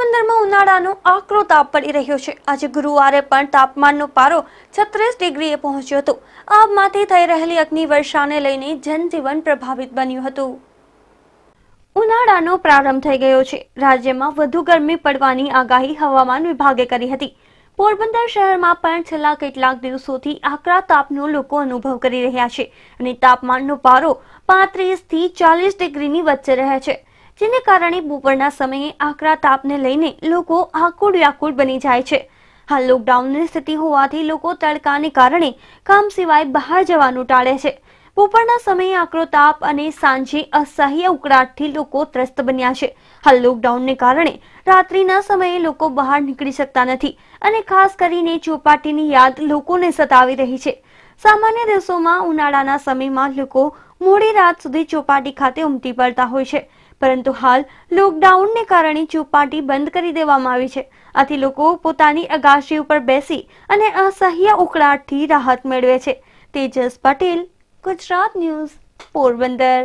પોરબંદરમાં ઉનાળાનો આકરો તાપ પડી રહ્યો છે આજે ગુરુવારે પણ તાપમાનનો પારો છત્રીસ ડિગ્રીએ પહોંચ્યો હતો આબમાંથી થઈ રહેલી અગ્નિવર્ષાને લઈને જનજીવન પ્રભાવિત બન્યું હતું ઉનાળાનો પ્રારંભ થઈ ગયો છે રાજ્યમાં વધુ ગરમી પડવાની આગાહી હવામાન વિભાગે કરી હતી પોરબંદર શહેરમાં પણ છેલ્લા કેટલાક દિવસોથી આકરા તાપનો લોકો અનુભવ કરી રહ્યા છે અને તાપમાનનો પારો પાંત્રીસ થી ચાલીસ ડિગ્રીની વચ્ચે રહે છે જેને કારણે બપોરના સમયે આકરા તાપને લઈને લોકો આકુળ વ્યાકુળ બની જાય છે હાલ લોકડાઉનની સ્થિતિ હોવાથી લોકો તડકાને કારણે કામ સિવાય બહાર જવાનું ટાળે છે બપોરના સમયે આકરો તાપ અને સાંજે અસહ્ય ઉકળાટથી લોકો ત્રસ્ત બન્યા છે હાલ લોકડાઉનને કારણે રાત્રિના સમયે લોકો બહાર નીકળી શકતા નથી અને ખાસ કરીને ચોપાટીની યાદ લોકોને સતાવી રહી છે સામાન્ય દિવસોમાં ઉનાળાના સમયમાં લોકો મોડી રાત સુધી ચોપાટી ખાતે ઉમટી પડતા હોય છે પરંતુ હાલ લોકડાઉનને કારણે ચોપાટી બંધ કરી દેવામાં આવી છે આથી લોકો પોતાની અગાશી ઉપર બેસી અને અસહ્ય ઉકળાટથી રાહત મેળવે છે તેજસ પટેલ ગુજરાત ન્યૂઝ પોરબંદર